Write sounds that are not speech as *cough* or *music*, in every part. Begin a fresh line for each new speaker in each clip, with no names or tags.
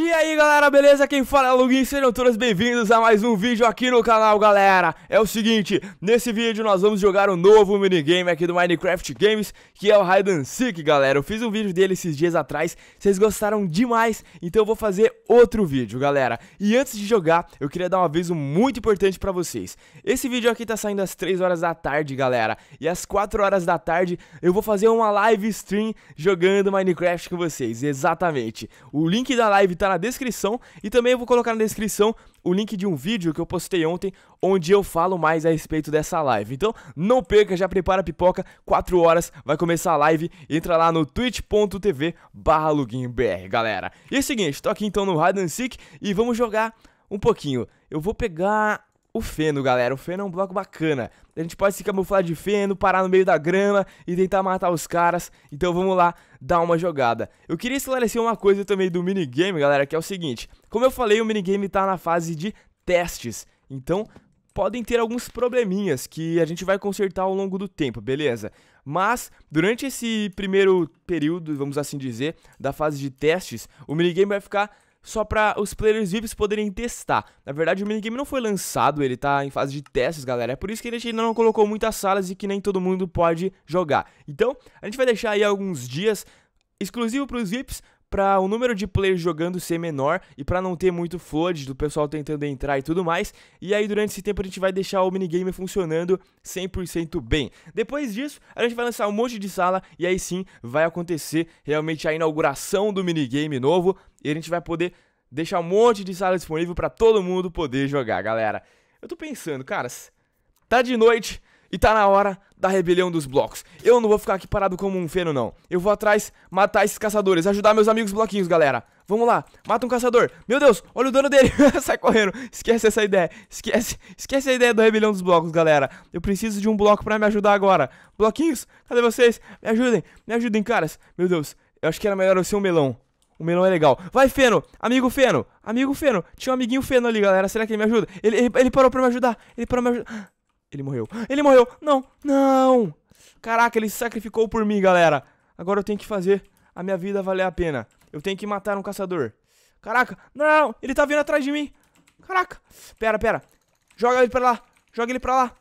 E aí galera, beleza? Quem fala é o sejam todos bem-vindos a mais um vídeo aqui no canal galera É o seguinte, nesse vídeo nós vamos jogar um novo minigame aqui do Minecraft Games Que é o Hide and Seek galera, eu fiz um vídeo dele esses dias atrás, vocês gostaram demais Então eu vou fazer outro vídeo galera E antes de jogar, eu queria dar um aviso muito importante pra vocês Esse vídeo aqui tá saindo às 3 horas da tarde galera E às 4 horas da tarde eu vou fazer uma live stream jogando Minecraft com vocês, exatamente O link da live tá na descrição e também eu vou colocar na descrição o link de um vídeo que eu postei ontem onde eu falo mais a respeito dessa live. Então, não perca, já prepara a pipoca, 4 horas vai começar a live, entra lá no twitch.tv barra galera. E é o seguinte, tô aqui então no Hide and Seek e vamos jogar um pouquinho. Eu vou pegar o feno, galera. O feno é um bloco bacana. A gente pode se camuflar de feno, parar no meio da grama e tentar matar os caras. Então vamos lá dar uma jogada. Eu queria esclarecer uma coisa também do minigame, galera, que é o seguinte. Como eu falei, o minigame tá na fase de testes. Então, podem ter alguns probleminhas que a gente vai consertar ao longo do tempo, beleza? Mas, durante esse primeiro período, vamos assim dizer, da fase de testes, o minigame vai ficar só para os players VIPs poderem testar. Na verdade, o minigame não foi lançado, ele tá em fase de testes, galera. É por isso que a gente ainda não colocou muitas salas e que nem todo mundo pode jogar. Então, a gente vai deixar aí alguns dias exclusivo para os VIPs, para o número de players jogando ser menor e para não ter muito flood do pessoal tentando entrar e tudo mais. E aí durante esse tempo a gente vai deixar o minigame funcionando 100% bem. Depois disso, a gente vai lançar um monte de sala e aí sim vai acontecer realmente a inauguração do minigame novo e a gente vai poder deixar um monte de sala disponível para todo mundo poder jogar, galera. Eu tô pensando, caras, tá de noite, e tá na hora da rebelião dos blocos. Eu não vou ficar aqui parado como um feno, não. Eu vou atrás matar esses caçadores, ajudar meus amigos bloquinhos, galera. Vamos lá, mata um caçador. Meu Deus, olha o dano dele. *laughs* Sai correndo. Esquece essa ideia. Esquece, esquece a ideia da rebelião dos blocos, galera. Eu preciso de um bloco pra me ajudar agora. Bloquinhos, cadê vocês? Me ajudem, me ajudem, caras. Meu Deus, eu acho que era melhor eu ser um melão. O melão é legal. Vai, Feno! Amigo Feno! Amigo Feno! Tinha um amiguinho Feno ali, galera. Será que ele me ajuda? Ele, ele, ele parou pra me ajudar. Ele parou pra me ajudar. Ele morreu. Ele morreu! Não! Não! Caraca, ele se sacrificou por mim, galera. Agora eu tenho que fazer a minha vida valer a pena. Eu tenho que matar um caçador. Caraca! Não! Ele tá vindo atrás de mim! Caraca! Pera, pera. Joga ele pra lá! Joga ele pra lá!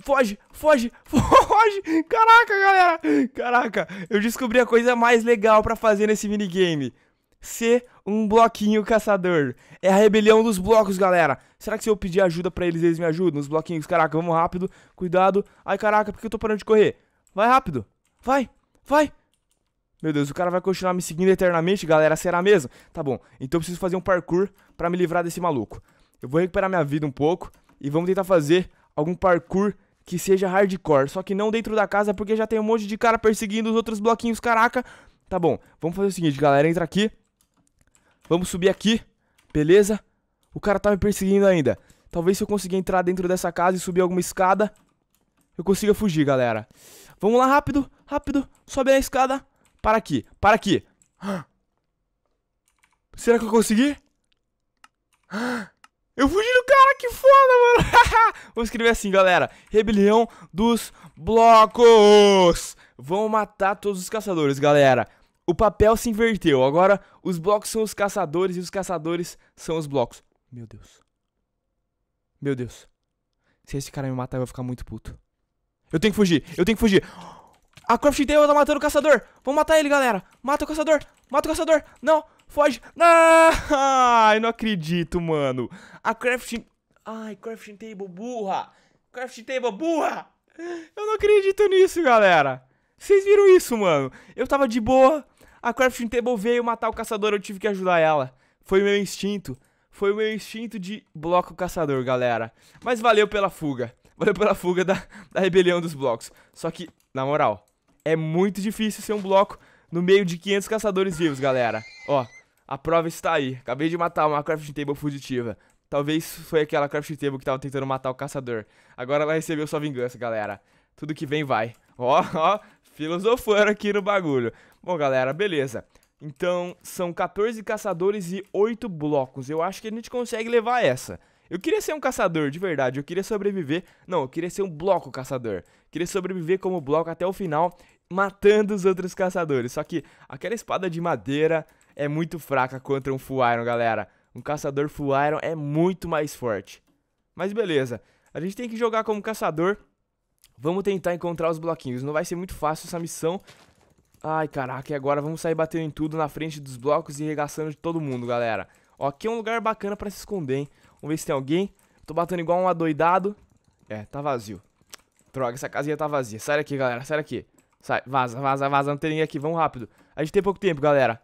Foge, foge, *laughs* foge! Caraca, galera! Caraca, eu descobri a coisa mais legal pra fazer nesse minigame ser um bloquinho caçador. É a rebelião dos blocos, galera. Será que se eu pedir ajuda pra eles, eles me ajudam? Os bloquinhos, caraca, vamos rápido. Cuidado. Ai, caraca, por que eu tô parando de correr? Vai rápido. Vai, vai. Meu Deus, o cara vai continuar me seguindo eternamente, galera? Será mesmo? Tá bom, então eu preciso fazer um parkour pra me livrar desse maluco. Eu vou recuperar minha vida um pouco e vamos tentar fazer algum parkour que seja hardcore. Só que não dentro da casa, porque já tem um monte de cara perseguindo os outros bloquinhos, caraca. Tá bom, vamos fazer o seguinte, galera. Entra aqui, Vamos subir aqui, beleza? O cara tá me perseguindo ainda. Talvez se eu conseguir entrar dentro dessa casa e subir alguma escada, eu consiga fugir, galera. Vamos lá, rápido, rápido. Sobe a escada. Para aqui, para aqui. *gasps* Será que eu consegui? *gasps* Eu fugi do cara, que foda, mano. *laughs* Vou escrever assim, galera. Rebelião dos blocos. Vão matar todos os caçadores, galera o papel se inverteu. Agora os blocos são os caçadores e os caçadores são os blocos. Meu Deus. Meu Deus. Se esse cara me matar, eu vou ficar muito puto. Eu tenho que fugir, eu tenho que fugir. A Croft Table tá matando o caçador. Vamos matar ele, galera. Mata o caçador, mata o caçador. Não, foge. Não! Ai, *laughs* não acredito, mano. A Crafting... Ai, Crafting Table burra. Crafting Table burra. Eu não acredito nisso, galera. Vocês viram isso, mano? Eu tava de boa, a crafting table veio matar o caçador, eu tive que ajudar ela. Foi o meu instinto. Foi o meu instinto de bloco caçador, galera. Mas valeu pela fuga. Valeu pela fuga da, da rebelião dos blocos. Só que, na moral, é muito difícil ser um bloco no meio de 500 caçadores vivos, galera. Ó, a prova está aí. Acabei de matar uma crafting table fugitiva. Talvez foi aquela crafting table que tava tentando matar o caçador. Agora ela recebeu sua vingança, galera. Tudo que vem vai. Ó, ó, Filosofando aqui no bagulho. Bom, galera, beleza. Então, são 14 caçadores e 8 blocos. Eu acho que a gente consegue levar essa. Eu queria ser um caçador, de verdade. Eu queria sobreviver. Não, eu queria ser um bloco caçador. Eu queria sobreviver como bloco até o final, matando os outros caçadores. Só que aquela espada de madeira é muito fraca contra um Full Iron, galera. Um caçador Full Iron é muito mais forte. Mas beleza. A gente tem que jogar como caçador Vamos tentar encontrar os bloquinhos. Não vai ser muito fácil essa missão. Ai, caraca, e agora vamos sair batendo em tudo na frente dos blocos e regaçando de todo mundo, galera. Ó, aqui é um lugar bacana pra se esconder, hein. Vamos ver se tem alguém. Tô batendo igual um adoidado. É, tá vazio. Droga, essa casinha tá vazia. Sai daqui, galera, sai daqui. Sai, vaza, vaza, vaza, não tem ninguém aqui, vamos rápido. A gente tem pouco tempo, galera.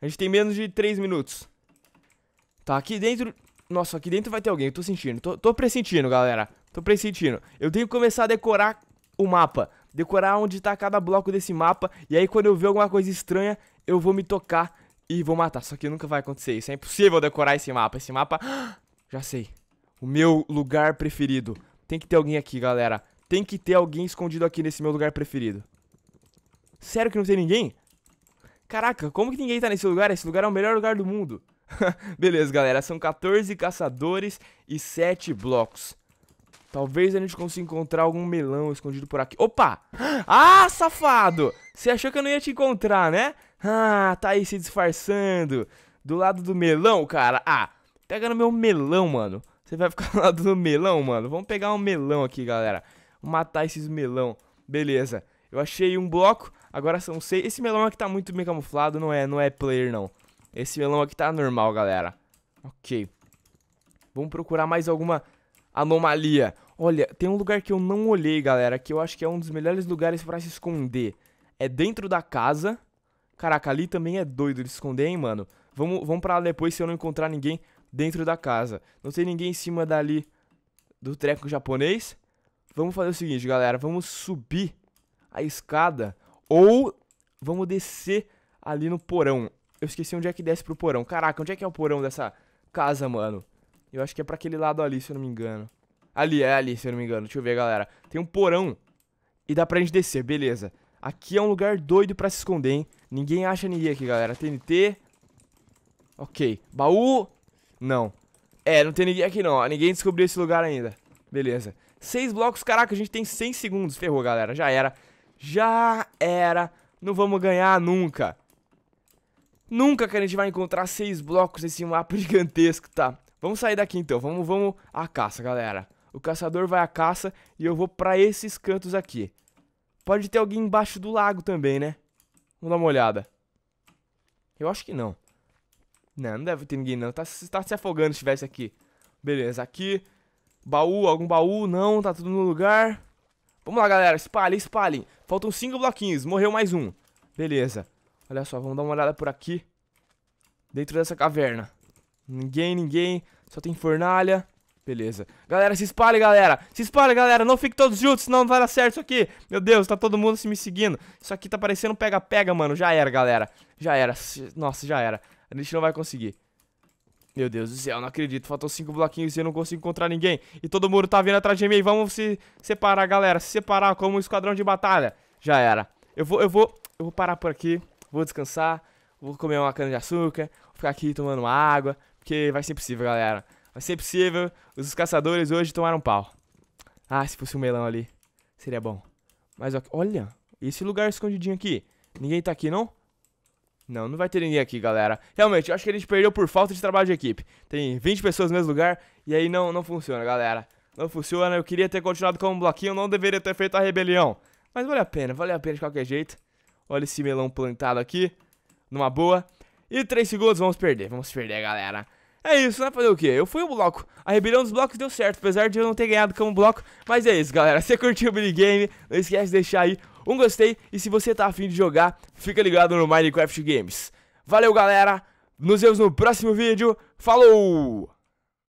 A gente tem menos de 3 minutos. Tá, aqui dentro... Nossa, aqui dentro vai ter alguém, eu tô sentindo. Tô, tô pressentindo, galera. Tô pressentindo. Eu tenho que começar a decorar o mapa. Decorar onde tá cada bloco desse mapa. E aí quando eu ver alguma coisa estranha, eu vou me tocar e vou matar. Só que nunca vai acontecer isso. É impossível decorar esse mapa. Esse mapa... *gasps* Já sei. O meu lugar preferido. Tem que ter alguém aqui, galera. Tem que ter alguém escondido aqui nesse meu lugar preferido. Sério que não tem ninguém? Caraca, como que ninguém tá nesse lugar? Esse lugar é o melhor lugar do mundo. *laughs* Beleza, galera. São 14 caçadores e 7 blocos. Talvez a gente consiga encontrar algum melão escondido por aqui. Opa! Ah, safado! Você achou que eu não ia te encontrar, né? Ah, tá aí se disfarçando. Do lado do melão, cara. Ah, pega no meu melão, mano. Você vai ficar *laughs* do lado do melão, mano. Vamos pegar um melão aqui, galera. matar esses melão. Beleza. Eu achei um bloco. Agora são seis. Esse melão aqui tá muito bem camuflado. Não é, não é player, não. Esse melão aqui tá normal, galera. Ok. Vamos procurar mais alguma anomalia. Olha, tem um lugar que eu não olhei, galera, que eu acho que é um dos melhores lugares para se esconder. É dentro da casa. Caraca, ali também é doido de esconder, hein, mano? Vamos, vamos pra lá depois se eu não encontrar ninguém dentro da casa. Não tem ninguém em cima dali do treco japonês. Vamos fazer o seguinte, galera. Vamos subir a escada ou vamos descer ali no porão. Eu esqueci onde é que desce pro porão. Caraca, onde é que é o porão dessa casa, mano? Eu acho que é pra aquele lado ali, se eu não me engano. Ali, é ali, se eu não me engano. Deixa eu ver, galera. Tem um porão. E dá pra gente descer, beleza. Aqui é um lugar doido pra se esconder, hein? Ninguém acha ninguém aqui, galera. TNT. Ok. Baú. Não. É, não tem ninguém aqui, não. Ninguém descobriu esse lugar ainda. Beleza. Seis blocos. Caraca, a gente tem 100 segundos. Ferrou, galera. Já era. Já era. Não vamos ganhar nunca. Nunca que a gente vai encontrar seis blocos nesse mapa *laughs* gigantesco, tá? Vamos sair daqui, então. Vamos, vamos à caça, galera. O caçador vai à caça e eu vou pra esses cantos aqui. Pode ter alguém embaixo do lago também, né? Vamos dar uma olhada. Eu acho que não. Não, não deve ter ninguém não. Tá, tá se afogando se estivesse aqui. Beleza, aqui. Baú, algum baú? Não, tá tudo no lugar. Vamos lá, galera. Espalhem, espalhem. Faltam cinco bloquinhos. Morreu mais um. Beleza. Olha só, vamos dar uma olhada por aqui. Dentro dessa caverna. Ninguém, ninguém. Só tem fornalha. Beleza. Galera, se espalhe, galera. Se espalhe, galera. Não fique todos juntos, senão não vai dar certo isso aqui. Meu Deus, tá todo mundo se me seguindo. Isso aqui tá parecendo pega-pega, mano. Já era, galera. Já era. Nossa, já era. A gente não vai conseguir. Meu Deus do céu, não acredito. Faltou cinco bloquinhos e eu não consigo encontrar ninguém. E todo mundo tá vindo atrás de mim. Vamos se separar, galera. Se separar como um esquadrão de batalha. Já era. Eu vou, eu vou, eu vou parar por aqui. Vou descansar. Vou comer uma cana de açúcar. Vou ficar aqui tomando água. Porque vai ser possível, galera. Vai ser possível. Os caçadores hoje tomaram pau. Ah, se fosse um melão ali. Seria bom. Mas olha, esse lugar escondidinho aqui. Ninguém tá aqui, não? Não, não vai ter ninguém aqui, galera. Realmente, eu acho que a gente perdeu por falta de trabalho de equipe. Tem 20 pessoas no mesmo lugar e aí não, não funciona, galera. Não funciona, eu queria ter continuado com um bloquinho, não deveria ter feito a rebelião. Mas vale a pena, vale a pena de qualquer jeito. Olha esse melão plantado aqui, numa boa. E 3 segundos, vamos perder, vamos perder, galera. É isso, né? Fazer o quê? Eu fui o bloco. A rebelião dos blocos deu certo, apesar de eu não ter ganhado como bloco. Mas é isso, galera. *laughs* Se você curtiu o minigame, não esquece de deixar aí um gostei. E se você tá afim de jogar, fica ligado no Minecraft Games. Valeu, galera. Nos vemos no próximo vídeo. Falou!